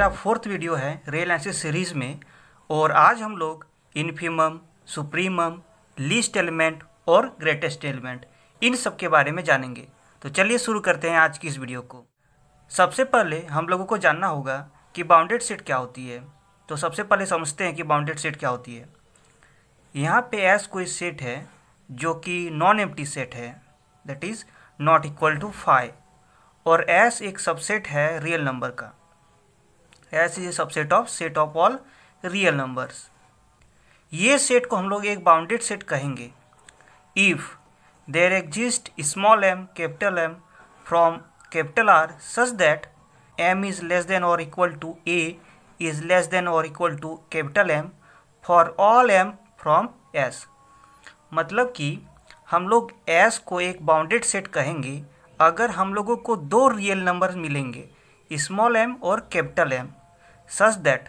मेरा fourth video है real analysis series में और आज हम लोग इन्फीमम सुप्रीमम लीस्ट एलिमेंट और ग्रेटेस्ट एलिमेंट इन सब के बारे में जानेंगे तो चलिए शुरू करते हैं आज की इस वीडियो को सबसे पहले हम लोगों को जानना होगा कि बाउंडेड सेट क्या होती है तो सबसे पहले समझते हैं कि बाउंडेड सेट क्या होती है यहाँ पे एस कोई सेट है जो कि नॉन एम्प्टी सेट है that is not equal to five और एस एक सबसेट है रियल नंबर का S is a subset of set of all real numbers ये सेट को हम लोग एक बाउंडेड सेट कहेंगे if there exist small M capital M from capital R such that M is less than और equal to A is less than और equal to capital M for all M from S मतलब कि हम लोग S को एक bounded set कहेंगे अगर हम लोगों को दो रियल नंबर मिलेंगे स्मॉल एम और capital M such that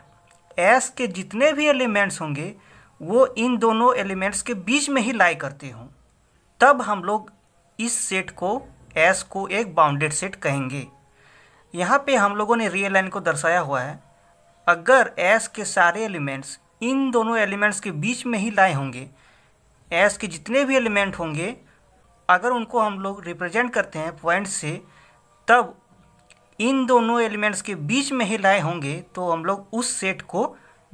S के जितने भी एलिमेंट्स होंगे वो इन दोनों एलिमेंट्स के बीच में ही लाई करते हों तब हम लोग इस सेट को एस को एक बाउंडेड सेट कहेंगे यहाँ पे हम लोगों ने रियल लाइन को दर्शाया हुआ है अगर एस के सारे एलिमेंट्स इन दोनों एलिमेंट्स के बीच में ही लाए होंगे एस के जितने भी एलिमेंट होंगे अगर उनको हम लोग रिप्रेजेंट करते हैं पॉइंट से तब इन दोनों एलिमेंट्स के बीच में ही लाए होंगे तो हम लोग उस सेट को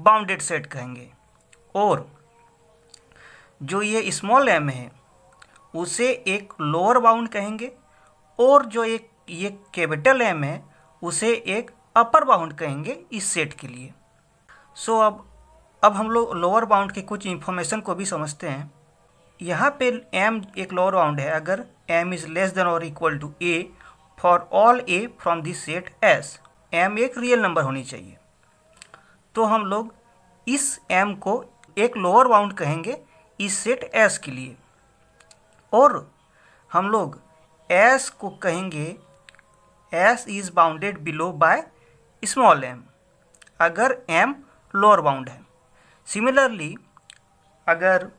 बाउंडेड सेट कहेंगे और जो ये स्मॉल एम है उसे एक लोअर बाउंड कहेंगे और जो एक ये कैपिटल एम है उसे एक अपर बाउंड कहेंगे इस सेट के लिए सो so, अब अब हम लोग लोअर बाउंड के कुछ इन्फॉर्मेशन को भी समझते हैं यहाँ पे एम एक लोअर बाउंड है अगर एम इज़ लेस देन और equal to A for all A from this set S M एक रियल नंबर होनी चाहिए तो हम लोग इस एम को एक लोअर बाउंड कहेंगे इस सेट एस के लिए और हम लोग एस को कहेंगे S is bounded below by small M अगर एम लोअर बाउंड है सिमिलरली अगर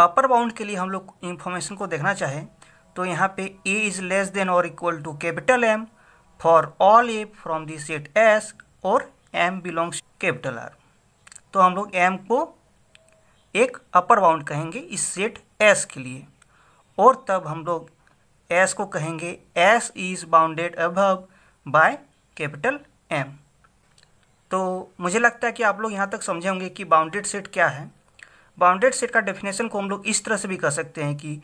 अपर बाउंड के लिए हम लोग इंफॉर्मेशन को देखना चाहें तो यहाँ पे ए इज लेस देन और equal to capital M for all A from the set S और एम बिलोंग्स कैपिटल आर तो हम लोग एम को एक अपर बाउंड कहेंगे इस सेट एस के लिए और तब हम लोग एस को कहेंगे S is bounded above by capital M तो मुझे लगता है कि आप लोग यहाँ तक समझे होंगे कि बाउंडेड सेट क्या है बाउंडेड सेट का डेफिनेशन को हम लोग इस तरह से भी कह सकते हैं कि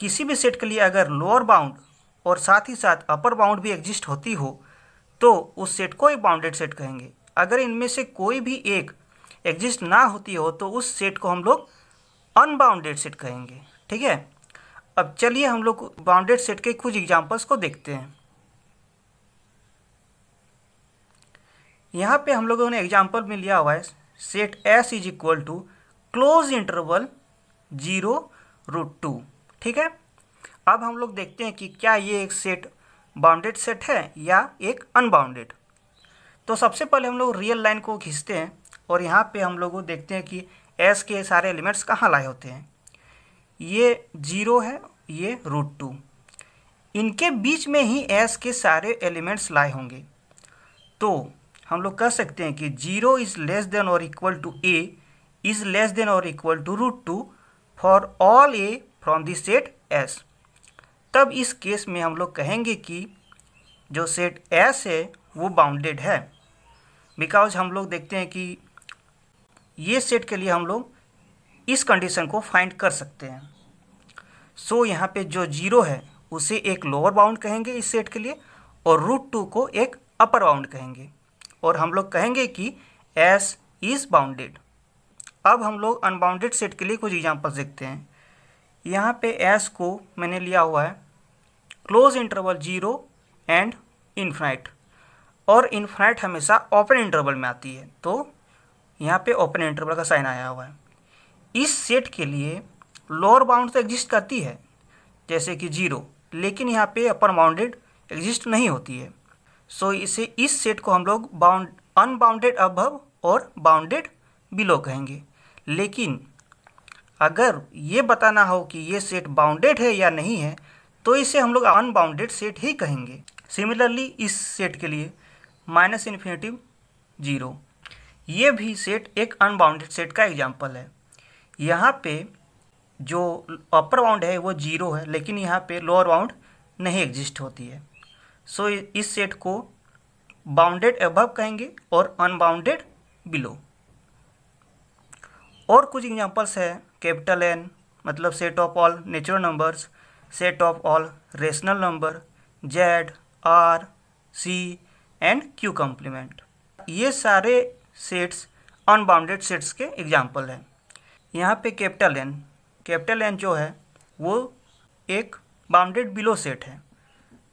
किसी भी सेट के लिए अगर लोअर बाउंड और साथ ही साथ अपर बाउंड भी एग्जिस्ट होती हो तो उस सेट को ही बाउंडेड सेट कहेंगे अगर इनमें से कोई भी एक एग्जिस्ट ना होती हो तो उस सेट को हम लोग अनबाउंडेड सेट कहेंगे ठीक है अब चलिए हम लोग बाउंडेड सेट के कुछ एग्जांपल्स को देखते हैं यहाँ पे हम लोगों ने एग्जांपल में लिया हुआ है set S is equal to close interval zero root two ठीक है अब हम लोग देखते हैं कि क्या ये एक सेट बाउंडेड सेट है या एक अनबाउंडेड तो सबसे पहले हम लोग रियल लाइन को खींचते हैं और यहाँ पे हम लोग देखते हैं कि एस के सारे एलिमेंट्स कहाँ लाए होते हैं ये जीरो है ये रूट टू इनके बीच में ही एस के सारे एलिमेंट्स लाए होंगे तो हम लोग कह सकते हैं कि जीरो इज़ लेस देन और equal to A is less than और equal to root two for all A from this set S तब इस केस में हम लोग कहेंगे कि जो सेट एस है वो बाउंडेड है बिकॉज हम लोग देखते हैं कि ये सेट के लिए हम लोग इस कंडीशन को फाइंड कर सकते हैं सो so, यहाँ पे जो जीरो है उसे एक लोअर बाउंड कहेंगे इस सेट के लिए और रूट टू को एक अपर बाउंड कहेंगे और हम लोग कहेंगे कि एस इज़ बाउंडेड अब हम लोग अनबाउंडेड सेट के लिए कुछ एग्जाम्पल्स देखते हैं यहाँ पे एस को मैंने लिया हुआ है close interval zero and infinite और इन्फाइट हमेशा ओपन इंटरवल में आती है तो यहाँ पे ओपन इंटरवल का साइन आया हुआ है इस सेट के लिए लोअर बाउंड तो एग्जिस्ट करती है जैसे कि जीरो लेकिन यहाँ पे अपर बाउंडेड एग्जिस्ट नहीं होती है सो so, इसे इस सेट को हम लोग बाउंड अनबाउंडेड अबव और बाउंडेड बिलो कहेंगे लेकिन अगर ये बताना हो कि ये सेट बाउंडेड है या नहीं है तो इसे हम लोग अनबाउंडेड सेट ही कहेंगे सिमिलरली इस सेट के लिए माइनस इन्फिनेटिव जीरो ये भी सेट एक अनबाउंडेड सेट का एग्जाम्पल है यहाँ पे जो अपर बाउंड है वो जीरो है लेकिन यहाँ पे लोअर बाउंड नहीं एग्जिस्ट होती है सो so, इस सेट को बाउंडेड एबव कहेंगे और अनबाउंडेड बिलो और कुछ एग्जाम्पल्स हैं कैपिटल एन मतलब set of all natural numbers set of all rational number Z R C and Q complement ये सारे सेट्स अनबाउंडेड सेट्स के एग्जाम्पल हैं यहाँ पे कैपिटल एन कैपिटल एन जो है वो एक बाउंडेड बिलो सेट है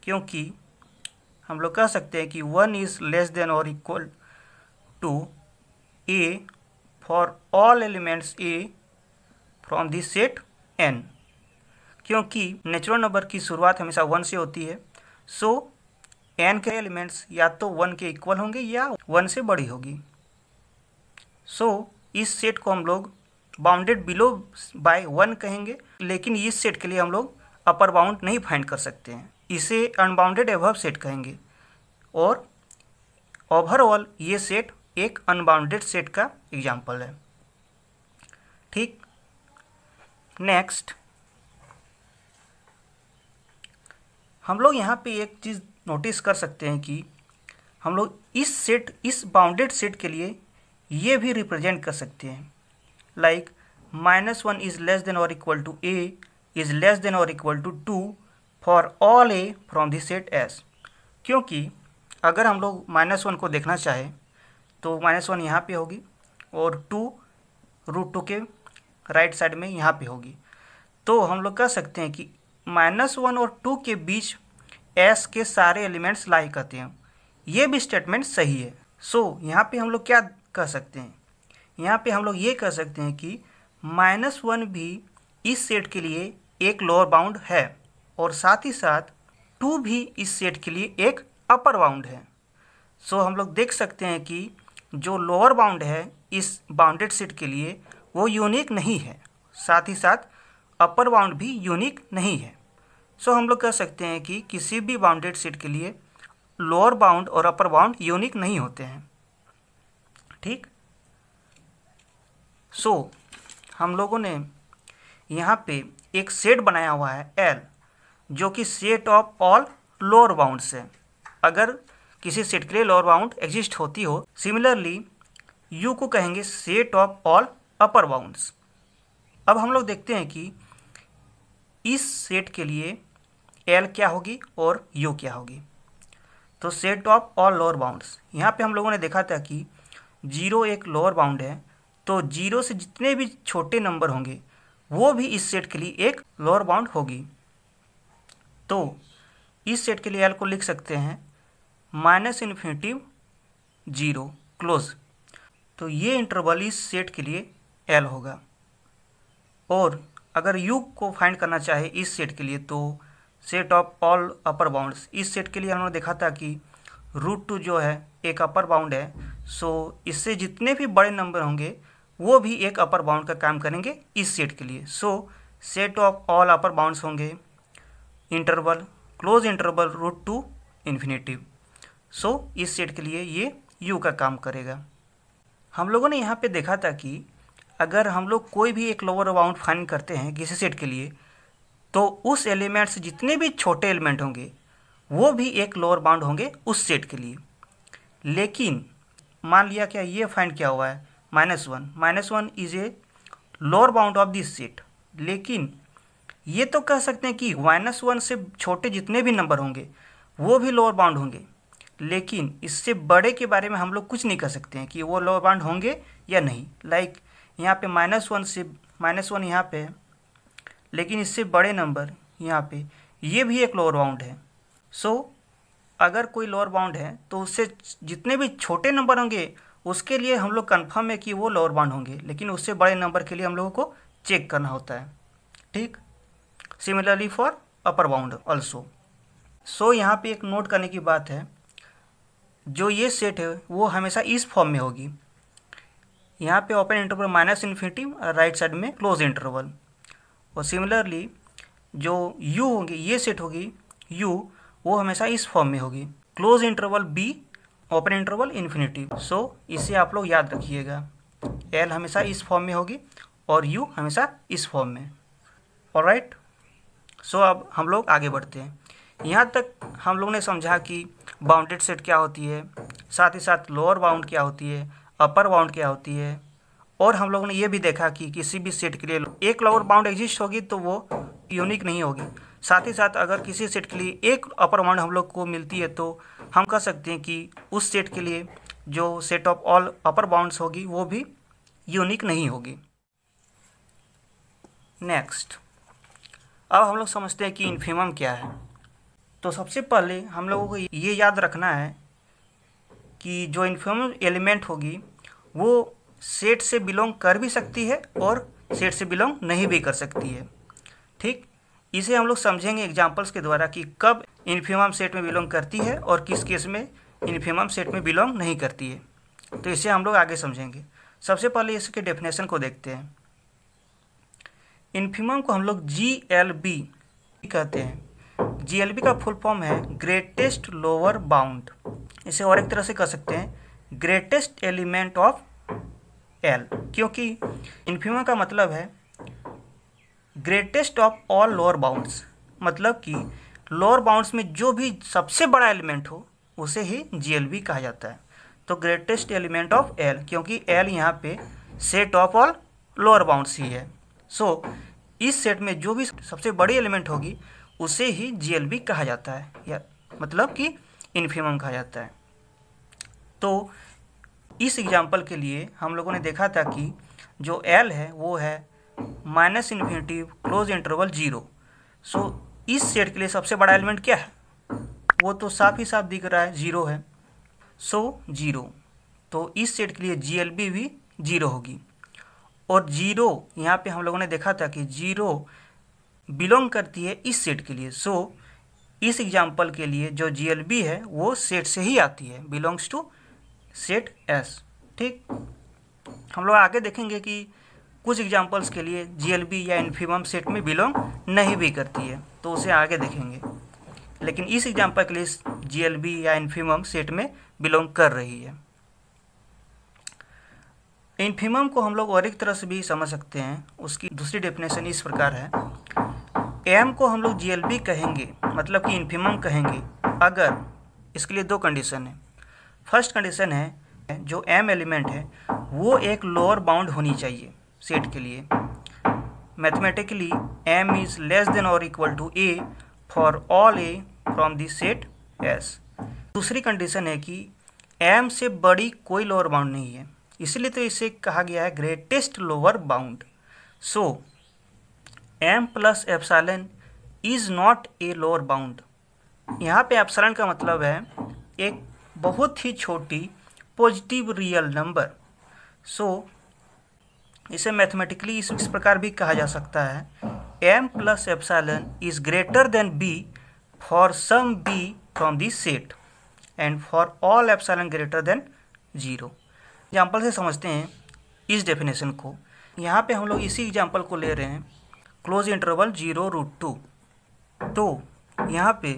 क्योंकि हम लोग कह सकते हैं कि वन इज़ लेस देन और equal to A for all elements A from this set N क्योंकि नेचुरल नंबर की शुरुआत हमेशा वन से होती है सो एन के एलिमेंट्स या तो वन के इक्वल होंगे या वन से बड़ी होगी सो so, इस सेट को हम लोग बाउंडेड बिलो बाय वन कहेंगे लेकिन इस सेट के लिए हम लोग अपर बाउंड नहीं फाइंड कर सकते हैं इसे अनबाउंडेड एवब सेट कहेंगे और ओवरऑल ये सेट एक अनबाउंडेड सेट का एग्जाम्पल है ठीक नेक्स्ट हम लोग यहाँ पे एक चीज़ नोटिस कर सकते हैं कि हम लोग इस सेट इस बाउंडेड सेट के लिए ये भी रिप्रेजेंट कर सकते हैं like minus one is less than और equal to A is less than और equal to two for all A from this set S क्योंकि अगर हम लोग माइनस वन को देखना चाहें तो माइनस वन यहाँ पे होगी और टू रूट टू के राइट साइड में यहाँ पे होगी तो हम लोग कह सकते हैं कि माइनस वन और टू के बीच एस के सारे एलिमेंट्स लाई करते हैं ये भी स्टेटमेंट सही है सो so, यहाँ पे हम लोग क्या कह सकते हैं यहाँ पे हम लोग ये कह सकते हैं कि माइनस वन भी इस सेट के लिए एक लोअर बाउंड है और साथ ही साथ टू भी इस सेट के लिए एक अपर बाउंड है सो so, हम लोग देख सकते हैं कि जो लोअर बाउंड है इस बाउंडेड सेट के लिए वो यूनिक नहीं है साथ ही साथ अपर बाउंड भी यूनिक नहीं है सो so, हम लोग कह सकते हैं कि किसी भी बाउंडेड सीट के लिए लोअर बाउंड और अपर बाउंड यूनिक नहीं होते हैं ठीक सो so, हम लोगों ने यहाँ पे एक सेट बनाया हुआ है एल जो कि set of all lower bound से अगर किसी सेट के लिए लोअर बाउंड एग्जिस्ट होती हो सिमिलरली यू को कहेंगे set of all upper bounds अब हम लोग देखते हैं कि इस सेट के लिए एल क्या होगी और यू क्या होगी तो set of all lower bounds यहाँ पे हम लोगों ने देखा था कि जीरो एक लोअर बाउंड है तो जीरो से जितने भी छोटे नंबर होंगे वो भी इस सेट के लिए एक लोअर बाउंड होगी तो इस सेट के लिए एल को लिख सकते हैं माइनस इन्फिनेटिव जीरो क्लोज तो ये इंटरवल इस सेट के लिए एल होगा और अगर यू को फाइंड करना चाहे इस सेट के लिए तो set of all upper bounds इस सेट के लिए हमने देखा था कि रूट टू जो है एक अपर बाउंड है सो इससे जितने भी बड़े नंबर होंगे वो भी एक अपर बाउंड का काम करेंगे इस सेट के लिए so set of all upper bounds होंगे interval close interval root two infinity so इस सेट के लिए ये यू का काम करेगा हम लोगों ने यहाँ पे देखा था कि अगर हम लोग कोई भी एक लोअर बाउंड फाइन करते हैं किसी सेट के लिए तो उस एलिमेंट से जितने भी छोटे एलिमेंट होंगे वो भी एक लोअर बाउंड होंगे उस सेट के लिए लेकिन मान लिया क्या ये फाइंड क्या हुआ है minus one minus one is a lower bound of this set लेकिन ये तो कह सकते हैं कि माइनस वन से छोटे जितने भी नंबर होंगे वो भी लोअर बाउंड होंगे लेकिन इससे बड़े के बारे में हम लोग कुछ नहीं कह सकते हैं कि वो लोअर बाउंड होंगे या नहीं लाइक like, यहाँ पे माइनस वन से माइनस वन यहाँ पे लेकिन इससे बड़े नंबर यहाँ पे ये भी एक लोअर बाउंड है सो so, अगर कोई लोअर बाउंड है तो उससे जितने भी छोटे नंबर होंगे उसके लिए हम लोग कन्फर्म है कि वो लोअर बाउंड होंगे लेकिन उससे बड़े नंबर के लिए हम लोगों को चेक करना होता है ठीक similarly for upper bound also so यहाँ पे एक नोट करने की बात है जो ये सेट है वो हमेशा इस फॉर्म में होगी यहाँ पे ओपन इंटरवल माइनस इन्फिनिटी और राइट साइड में क्लोज इंटरवल और सिमिलरली जो यू होंगी ये सेट होगी यू वो हमेशा इस फॉर्म में होगी close interval B open interval infinity so इसे आप लोग याद रखिएगा एल हमेशा इस फॉर्म में होगी और यू हमेशा इस फॉर्म में और राइट सो अब हम लोग आगे बढ़ते हैं यहाँ तक हम लोग ने समझा कि बाउंडेड सेट क्या होती है साथ ही साथ लोअर बाउंड क्या होती है अपर बाउंड क्या होती है और हम लोगों ने ये भी देखा कि किसी भी सेट के लिए एक लोअर बाउंड एग्जिस्ट होगी तो वो यूनिक नहीं होगी साथ ही साथ अगर किसी सेट के लिए एक अपर बाउंड हम लोग को मिलती है तो हम कह सकते हैं कि उस सेट के लिए जो set of all upper bounds होगी वो भी यूनिक नहीं होगी नेक्स्ट अब हम लोग समझते हैं कि इन्फीमम क्या है तो सबसे पहले हम लोगों को ये याद रखना है कि जो इन्फीमम एलिमेंट होगी वो सेट से बिलोंग कर भी सकती है और सेट से बिलोंग नहीं भी कर सकती है ठीक इसे हम लोग समझेंगे एग्जाम्पल्स के द्वारा कि कब इन्फीमाम सेट में बिलोंग करती है और किस केस में इन्फीमाम सेट में बिलोंग नहीं करती है तो इसे हम लोग आगे समझेंगे सबसे पहले इसके डेफिनेशन को देखते हैं इन्फीमाम को हम लोग जी एल बी कहते हैं जी एल बी का फुल फॉर्म है ग्रेटेस्ट लोअर बाउंड इसे और एक तरह से कह सकते हैं ग्रेटेस्ट एलिमेंट ऑफ एल क्योंकि इन्फीमा का मतलब है greatest of all lower bounds मतलब कि लोअर बाउंड्स में जो भी सबसे बड़ा एलिमेंट हो उसे ही जी कहा जाता है तो ग्रेटेस्ट एलिमेंट ऑफ एल क्योंकि एल यहाँ पे set of all lower bounds ही है सो so, इस सेट में जो भी सबसे बड़ी एलिमेंट होगी उसे ही जी कहा जाता है या मतलब कि इन्फीमम कहा जाता है तो इस एग्जाम्पल के लिए हम लोगों ने देखा था कि जो एल है वो है minus infinity close interval zero so इस सेट के लिए सबसे बड़ा एलिमेंट क्या है वो तो साफ ही साफ दिख रहा है जीरो है सो so, जीरो तो इस सेट के लिए जी भी जीरो होगी और जीरो यहाँ पे हम लोगों ने देखा था कि जीरो बिलोंग करती है इस सेट के लिए सो so, इस एग्जाम्पल के लिए जो जी है वो सेट से ही आती है बिलोंग्स टू सेट एस ठीक हम लोग आगे देखेंगे कि कुछ एग्जाम्पल्स के लिए जीएलबी या इन्फीमम सेट में बिलोंग नहीं भी करती है तो उसे आगे देखेंगे लेकिन इस एग्जाम्पल के लिए जीएलबी या इन्फीमम सेट में बिलोंग कर रही है इन्फीमम को हम लोग और एक तरह से भी समझ सकते हैं उसकी दूसरी डेफिनेशन इस प्रकार है एम को हम लोग जी कहेंगे मतलब कि इन्फीमम कहेंगे अगर इसके लिए दो कंडीशन है फर्स्ट कंडीशन है जो एम एलिमेंट है वो एक लोअर बाउंड होनी चाहिए सेट के लिए mathematically M is less than और equal to A for all A from this set S दूसरी कंडीशन है कि एम से बड़ी कोई लोअर बाउंड नहीं है इसलिए तो इसे कहा गया है greatest lower bound so M plus epsilon is not a lower bound यहाँ पे एफसालन का मतलब है एक बहुत ही छोटी पॉजिटिव रियल नंबर सो इसे मैथमेटिकली इस, इस प्रकार भी कहा जा सकता है m plus epsilon is greater than b for some b from this set and for all epsilon greater than zero example से समझते हैं इस डेफिनेशन को यहाँ पे हम लोग इसी एग्जाम्पल को ले रहे हैं close interval zero root two तो यहाँ पे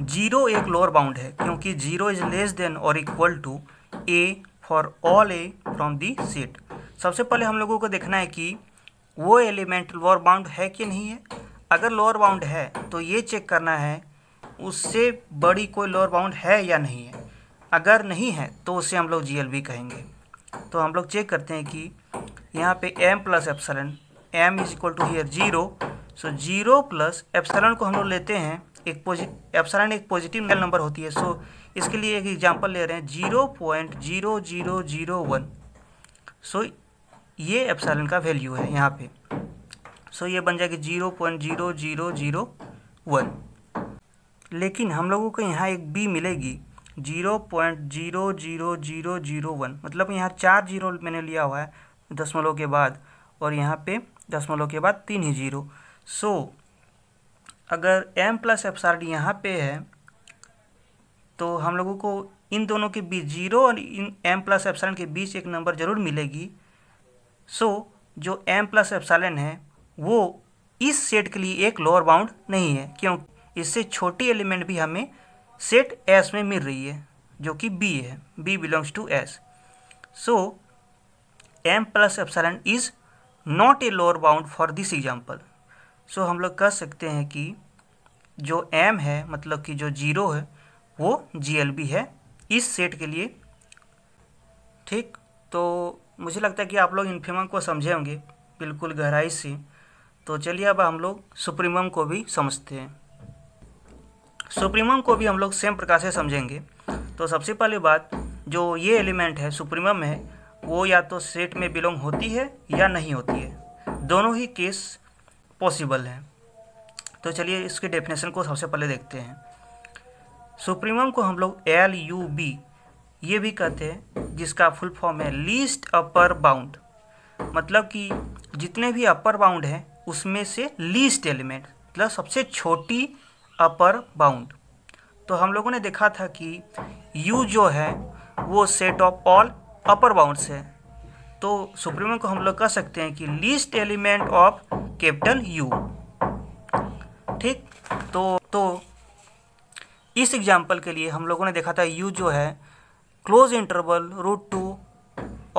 जीरो एक लोअर बाउंड है क्योंकि जीरो इज लेस देन और equal to A for all A from the set सबसे पहले हम लोगों को देखना है कि वो एलिमेंट लोअर बाउंड है कि नहीं है अगर लोअर बाउंड है तो ये चेक करना है उससे बड़ी कोई लोअर बाउंड है या नहीं है अगर नहीं है तो उसे हम लोग जी कहेंगे तो हम लोग चेक करते हैं कि यहाँ पे m plus epsilon M is equal to here zero so zero plus epsilon को हम लोग लेते हैं एक पॉजिटिव एप्सलाइन एक पॉजिटिव नेल नंबर होती है सो इसके लिए एक एग्जांपल ले रहे हैं zero point zero zero zero one so ये एप्सलाइन का वैल्यू है यहाँ पे सो ये बन जाएगी zero point zero zero zero one लेकिन हम लोगों को यहाँ एक बी मिलेगी zero point zero zero zero zero one मतलब यहाँ चार जीरो मैंने लिया हुआ है दसमलव के बाद और यहाँ पे दसमलव के बाद तीन ही जीरो सो so, अगर एम प्लस एब्सार्ड यहाँ पे है तो हम लोगों को इन दोनों के बीच जीरो और इन एम प्लस एप्सलन के बीच एक नंबर ज़रूर मिलेगी सो so, जो एम प्लस एप्सलन है वो इस सेट के लिए एक लोअर बाउंड नहीं है क्योंकि इससे छोटी एलिमेंट भी हमें सेट एस में मिल रही है जो कि बी है B belongs to S so M plus epsilon is not a lower bound for this example so हम लोग कह सकते हैं कि जो एम है मतलब कि जो जीरो है वो जी है इस सेट के लिए ठीक तो मुझे लगता है कि आप लोग इन्फीमम को समझे होंगे बिल्कुल गहराई से तो चलिए अब हम लोग सुप्रीमम को भी समझते हैं सुप्रीमम को भी हम लोग सेम प्रकार से समझेंगे तो सबसे पहली बात जो ये एलिमेंट है सुप्रीमम है वो या तो सेट में बिलोंग होती है या नहीं होती है दोनों ही केस पॉसिबल है तो चलिए इसके डेफिनेशन को सबसे पहले देखते हैं सुप्रीमम को हम लोग एल यू बी ये भी कहते हैं जिसका फुल फॉर्म है लीस्ट अपर बाउंड मतलब कि जितने भी अपर बाउंड हैं उसमें से लीस्ट एलिमेंट मतलब सबसे छोटी अपर बाउंड तो हम लोगों ने देखा था कि U जो है वो set of all upper bounds है तो सुप्रीमम को हम लोग कह सकते हैं कि least element of capital U ठीक तो तो इस एग्जाम्पल के लिए हम लोगों ने देखा था यू जो है close interval root two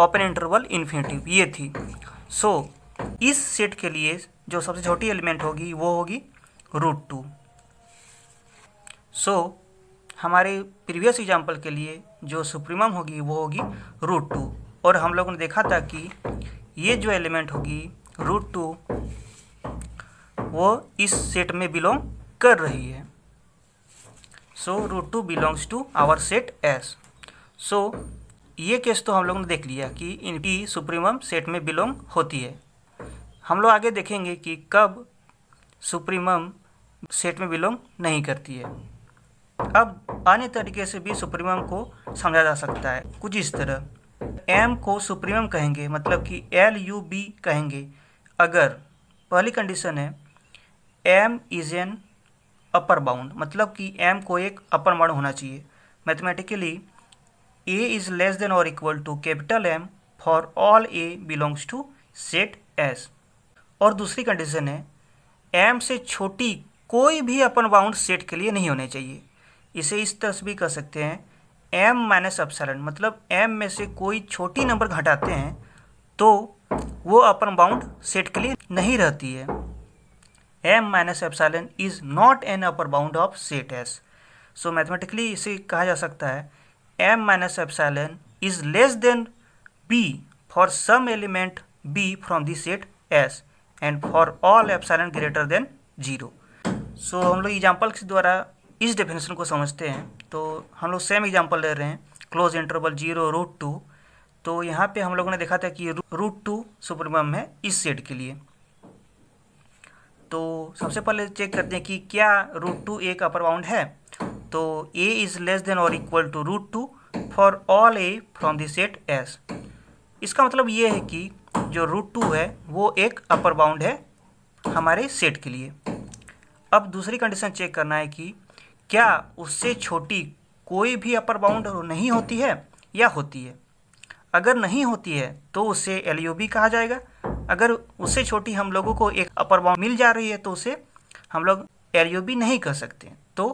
open interval infinity ये थी सो so, इस सेट के लिए जो सबसे छोटी एलिमेंट होगी वो होगी रूट टू सो हमारे प्रीवियस एग्जाम्पल के लिए जो सुप्रीमम होगी वो होगी रूट टू और हम लोगों ने देखा था कि ये जो एलिमेंट होगी रूट टू वो इस सेट में बिलोंग कर रही है so root two belongs to our set S so ये केस तो हम लोग ने देख लिया कि इनकी सुप्रीमम सेट में बिलोंग होती है हम लोग आगे देखेंगे कि कब सुप्रीमम सेट में बिलोंग नहीं करती है अब अन्य तरीके से भी सुप्रीमम को समझा जा सकता है कुछ इस तरह एम को सुप्रीमम कहेंगे मतलब कि एल यू बी कहेंगे अगर पहली कंडीशन है M is an upper bound मतलब कि एम को एक अपर बाउंड होना चाहिए mathematically a is less than और equal to capital M for all a belongs to set S और दूसरी कंडीशन है एम से छोटी कोई भी अपन बाउंड सेट के लिए नहीं होने चाहिए इसे इस तरह से भी कर सकते हैं एम माइनस अपसरन मतलब एम में से कोई छोटी नंबर घटाते हैं तो वो अपन बाउंड सेट के लिए नहीं रहती है m minus epsilon is not an upper bound of set S so mathematically इसे कहा जा सकता है m minus epsilon is less than b for some element b from the set s and for all epsilon greater than zero so हम लोग example के द्वारा इस डेफिनेशन को समझते हैं तो हम लोग सेम एग्जाम्पल ले रहे हैं close interval zero root two तो यहाँ पे हम लोगों ने देखा था कि रूट टू सुपरमम है इस सेट के लिए तो सबसे पहले चेक करते हैं कि क्या रूट टू ए का अपर बाउंड है तो ए इज़ लेस देन और equal to root two for all A from this set S इसका मतलब ये है कि जो रूट टू है वो एक अपर बाउंड है हमारे सेट के लिए अब दूसरी कंडीशन चेक करना है कि क्या उससे छोटी कोई भी अपर बाउंड नहीं होती है या होती है अगर नहीं होती है तो उसे एल कहा जाएगा अगर उससे छोटी हम लोगों को एक अपर बाउंड मिल जा रही है तो उसे हम लोग एल यू बी नहीं कह सकते तो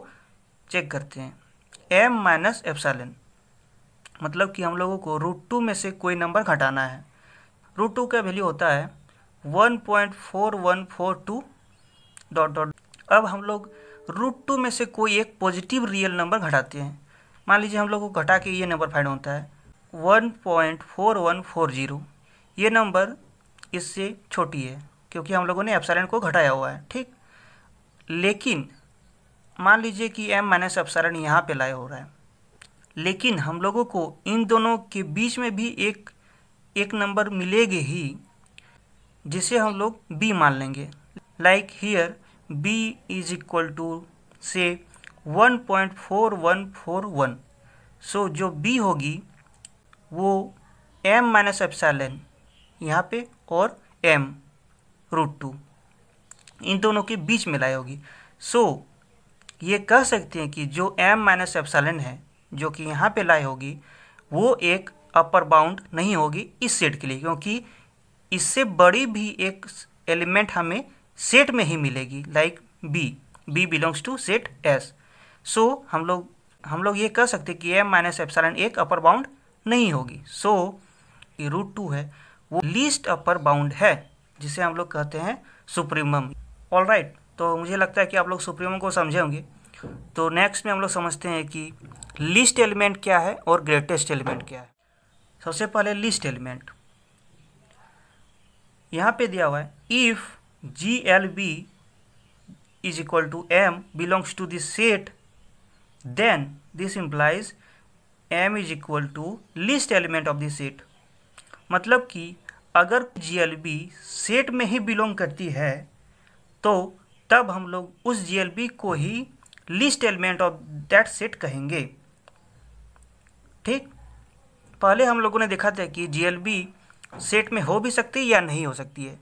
चेक करते हैं एम माइनस एफसालन मतलब कि हम लोगों को रूट टू में से कोई नंबर घटाना है रूट टू का वैल्यू होता है one point four one four two dot dot अब हम लोग रूट टू में से कोई एक पॉजिटिव रियल नंबर घटाते हैं मान लीजिए हम लोग को घटा के ये नंबर फाइंड होता है one point four one four zero ये नंबर इससे छोटी है क्योंकि हम लोगों ने एप्सलन को घटाया हुआ है ठीक लेकिन मान लीजिए कि एम माइनस एप्सलन यहाँ पे लाए हो रहा है लेकिन हम लोगों को इन दोनों के बीच में भी एक एक नंबर मिलेगी ही जिसे हम लोग बी मान लेंगे like here B is equal to से one point four one four one so जो बी होगी वो एम माइनस एप्सलन यहाँ पे और एम रूट टू इन दोनों के बीच में लाई होगी सो so, ये कह सकते हैं कि जो एम माइनस एप्सलन है जो कि यहाँ पे लाई होगी वो एक अपर बाउंड नहीं होगी इस सेट के लिए क्योंकि इससे बड़ी भी एक एलिमेंट हमें सेट में ही मिलेगी like B B belongs to set S so हम लोग हम लोग ये कह सकते हैं कि एम माइनस एप्सलन एक अपर बाउंड नहीं होगी सो so, ये रूट टू है वो लीस्ट अपर बाउंड है जिसे हम लोग कहते हैं सुप्रीमम ऑल राइट तो मुझे लगता है कि आप लोग सुप्रीमम को समझे होंगे तो नेक्स्ट में हम लोग समझते हैं कि लिस्ट एलिमेंट क्या है और ग्रेटेस्ट एलिमेंट क्या है सबसे पहले लिस्ट एलिमेंट यहाँ पे दिया हुआ है if G L B is equal to M belongs to this set then this implies M is equal to least element of this set मतलब कि अगर जीएलबी सेट में ही बिलोंग करती है तो तब हम लोग उस जीएलबी को ही least element of that set कहेंगे ठीक पहले हम लोगों ने देखा था कि जीएलबी सेट में हो भी सकती है या नहीं हो सकती है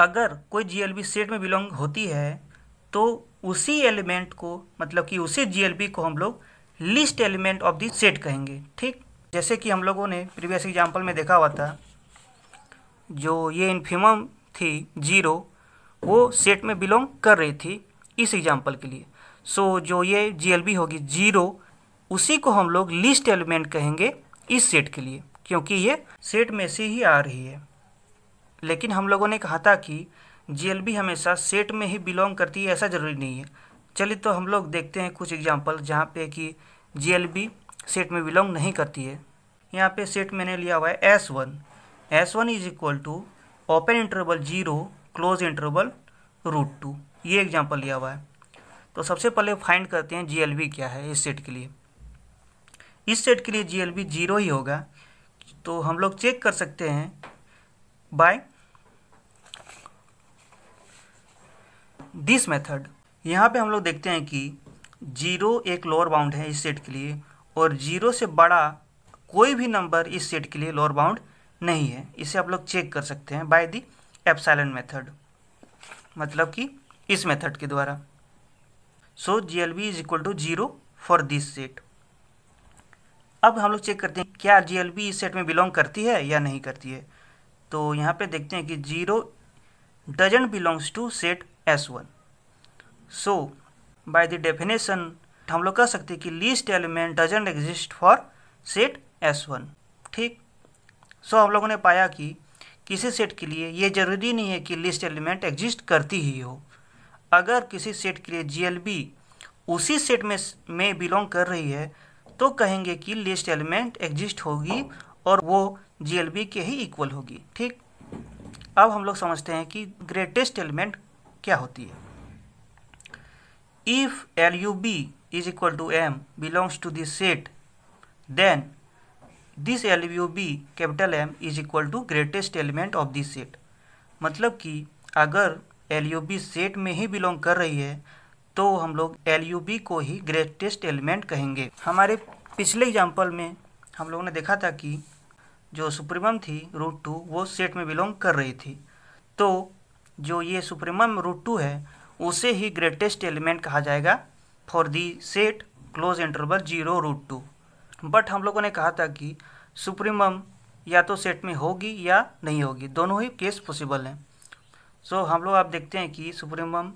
अगर कोई जीएलबी सेट में बिलोंग होती है तो उसी एलिमेंट को मतलब कि उसी जीएलबी को हम लोग least element of the set कहेंगे ठीक जैसे कि हम लोगों ने प्रीवियस एग्जाम्पल में देखा हुआ था जो ये इन्फीमम थी जीरो वो सेट में बिलोंग कर रही थी इस एग्जाम्पल के लिए सो so, जो ये जीएलबी होगी जीरो उसी को हम लोग लिस्ट एलिमेंट कहेंगे इस सेट के लिए क्योंकि ये सेट में से ही आ रही है लेकिन हम लोगों ने कहा था कि जी हमेशा सेट में ही बिलोंग करती है ऐसा ज़रूरी नहीं है चलिए तो हम लोग देखते हैं कुछ एग्जाम्पल जहाँ पे कि जी सेट में बिलोंग नहीं करती है यहाँ पे सेट मैंने लिया हुआ है S one S one is equal to open interval zero close interval root two ये एग्जाम्पल लिया हुआ है तो सबसे पहले फाइंड करते हैं जी क्या है इस सेट के लिए इस सेट के लिए जी एल जीरो ही होगा तो हम लोग चेक कर सकते हैं बाय दिस मेथड यहाँ पे हम लोग देखते हैं कि जीरो एक लोअर बाउंड है इस सेट के लिए और जीरो से बड़ा कोई भी नंबर इस सेट के लिए लोअर बाउंड नहीं है इसे आप लोग चेक कर सकते हैं बाय दी एप्साइलन मेथड मतलब कि इस मेथड के द्वारा so G L B is equal to zero for this set अब हम लोग चेक करते हैं क्या जी एल बी इस सेट में बिलोंग करती है या नहीं करती है तो यहाँ पे देखते हैं कि zero doesn't belongs to set S one so by the definition तो हम लोग कह सकते हैं कि least element doesn't exist for set S one ठीक सो हम लोगों ने पाया कि किसी सेट के लिए ये जरूरी नहीं है कि लिस्ट एलिमेंट एग्जिस्ट करती ही हो अगर किसी सेट के लिए बी उसी सेट में में बिलोंग कर रही है तो कहेंगे कि लिस्ट एलिमेंट एग्जिस्ट होगी और वो बी के ही इक्वल होगी ठीक अब हम लोग समझते हैं कि ग्रेटेस्ट एलिमेंट क्या होती है if L U B is equal to m belongs to this set then this lvo B capital M is equal to greatest element of this set मतलब कि अगर एल बी सेट में ही belong कर रही है तो हम लोग एल बी को ही ग्रेटेस्ट एलिमेंट कहेंगे हमारे पिछले एग्जाम्पल में हम लोगों ने देखा था कि जो सुप्रीमम थी रूट टू वो सेट में बिलोंग कर रही थी तो जो ये सुप्रीमम रूट टू है उसे ही ग्रेटेस्ट एलिमेंट कहा जाएगा for the set close interval zero root two but हम लोगों ने कहा था कि सुप्रीमम या तो सेट में होगी या नहीं होगी दोनों ही केस पॉसिबल हैं सो so, हम लोग आप देखते हैं कि सुप्रीमम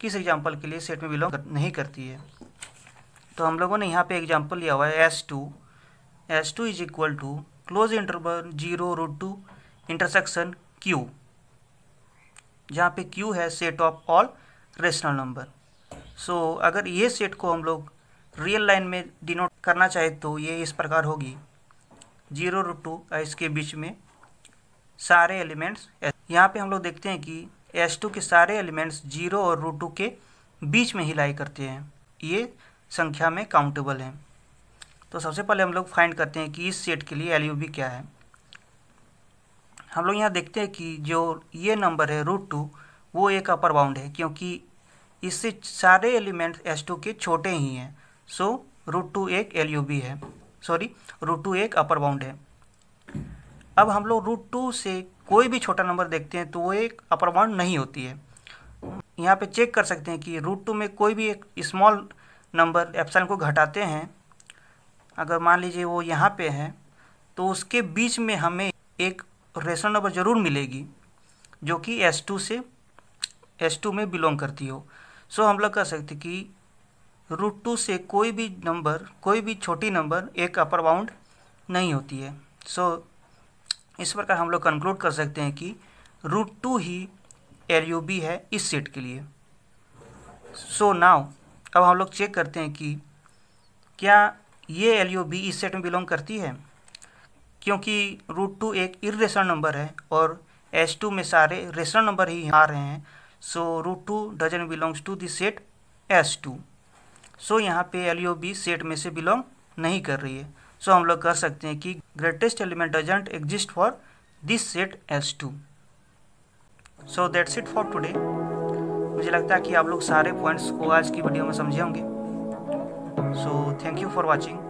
किस एग्जाम्पल के लिए सेट में बिलोंग नहीं करती है तो हम लोगों ने यहाँ पे एग्जाम्पल लिया हुआ है S two S two is equal to close interval zero root two intersection Q जहाँ पे क्यू है set of all rational number so so, अगर ये सेट को हम लोग रियल लाइन में डिनोट करना चाहे तो ये इस प्रकार होगी जीरो रू टू इसके बीच में सारे एलिमेंट्स यहाँ पे हम लोग देखते हैं कि एस टू के सारे एलिमेंट्स जीरो और रूट टू के बीच में ही लाई करते हैं ये संख्या में काउंटेबल हैं तो सबसे पहले हम लोग फाइंड करते हैं कि इस सेट के लिए एल क्या है हम लोग यहाँ देखते हैं कि जो ये नंबर है रूट टू वो एक अपर बाउंड है क्योंकि इससे सारे एलिमेंट एस टू के छोटे ही हैं सो रूट टू एक एल यू बी है सॉरी रूट टू एक अपर बाउंड है अब हम लोग रूट टू से कोई भी छोटा नंबर देखते हैं तो वो एक अपर बाउंड नहीं होती है यहाँ पे चेक कर सकते हैं कि रूट टू में कोई भी एक स्मॉल नंबर एप्सन को घटाते हैं अगर मान लीजिए वो यहाँ पे है तो उसके बीच में हमें एक रेशनल नंबर ज़रूर मिलेगी जो कि एस टू से एस टू में बिलोंग करती हो सो हम लोग कह सकते कि रूट टू से कोई भी नंबर कोई भी छोटी नंबर एक अपर बाउंड नहीं होती है सो so, इस प्रकार हम लोग कंक्लूड कर सकते हैं कि रूट टू ही यू बी है इस सेट के लिए सो so नाउ अब हम लोग चेक करते हैं कि क्या ये एल बी इस सेट में बिलोंग करती है क्योंकि रूट टू एक इरेशनल नंबर है और एस टू में सारे रेशनल नंबर ही आ रहे हैं so root dozen doesn't belongs to the set S2 so so, यहाँ पे एल बी सेट में से बिलोंग नहीं कर रही है सो so, हम लोग कर सकते हैं कि greatest element doesn't exist for this set S two so that's it for today मुझे लगता है कि आप लोग सारे पॉइंट्स को आज की वीडियो में समझे होंगे so thank you for watching